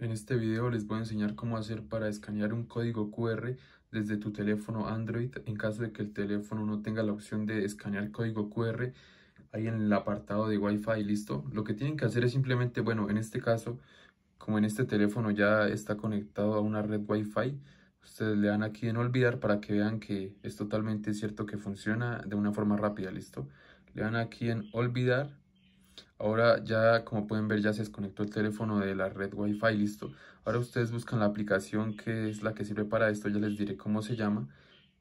En este video les voy a enseñar cómo hacer para escanear un código QR desde tu teléfono Android en caso de que el teléfono no tenga la opción de escanear código QR ahí en el apartado de Wi-Fi, listo. Lo que tienen que hacer es simplemente, bueno, en este caso, como en este teléfono ya está conectado a una red Wi-Fi, ustedes le dan aquí en olvidar para que vean que es totalmente cierto que funciona de una forma rápida, listo. Le dan aquí en olvidar Ahora ya, como pueden ver, ya se desconectó el teléfono de la red Wi-Fi, listo. Ahora ustedes buscan la aplicación que es la que sirve para esto, ya les diré cómo se llama.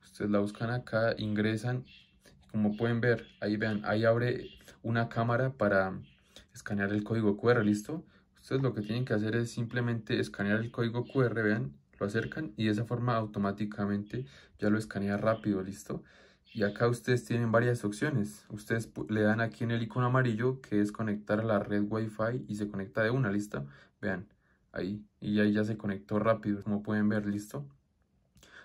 Ustedes la buscan acá, ingresan, como pueden ver, ahí vean, ahí abre una cámara para escanear el código QR, listo. Ustedes lo que tienen que hacer es simplemente escanear el código QR, vean, lo acercan y de esa forma automáticamente ya lo escanea rápido, listo. Y acá ustedes tienen varias opciones. Ustedes le dan aquí en el icono amarillo que es conectar a la red Wi-Fi y se conecta de una, ¿listo? Vean, ahí. Y ahí ya se conectó rápido, como pueden ver, ¿listo?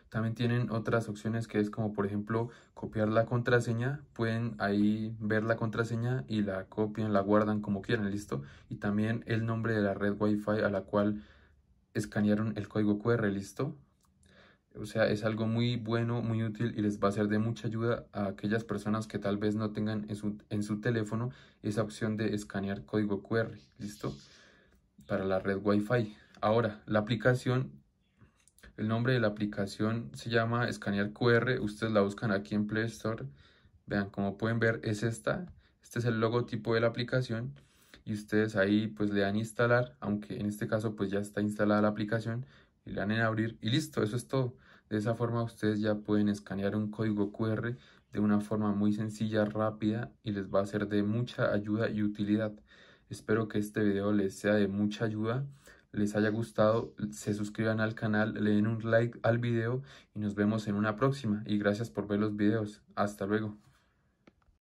También tienen otras opciones que es como por ejemplo copiar la contraseña. Pueden ahí ver la contraseña y la copian, la guardan como quieran, ¿listo? Y también el nombre de la red Wi-Fi a la cual escanearon el código QR, ¿listo? O sea, es algo muy bueno, muy útil y les va a ser de mucha ayuda a aquellas personas que tal vez no tengan en su, en su teléfono esa opción de escanear código QR, ¿listo? Para la red Wi-Fi. Ahora, la aplicación, el nombre de la aplicación se llama Escanear QR. Ustedes la buscan aquí en Play Store. Vean, como pueden ver, es esta. Este es el logotipo de la aplicación y ustedes ahí pues le dan instalar, aunque en este caso pues ya está instalada la aplicación, y le dan en abrir y listo, eso es todo. De esa forma ustedes ya pueden escanear un código QR de una forma muy sencilla, rápida y les va a ser de mucha ayuda y utilidad. Espero que este video les sea de mucha ayuda, les haya gustado, se suscriban al canal, le den un like al video y nos vemos en una próxima. Y gracias por ver los videos. Hasta luego.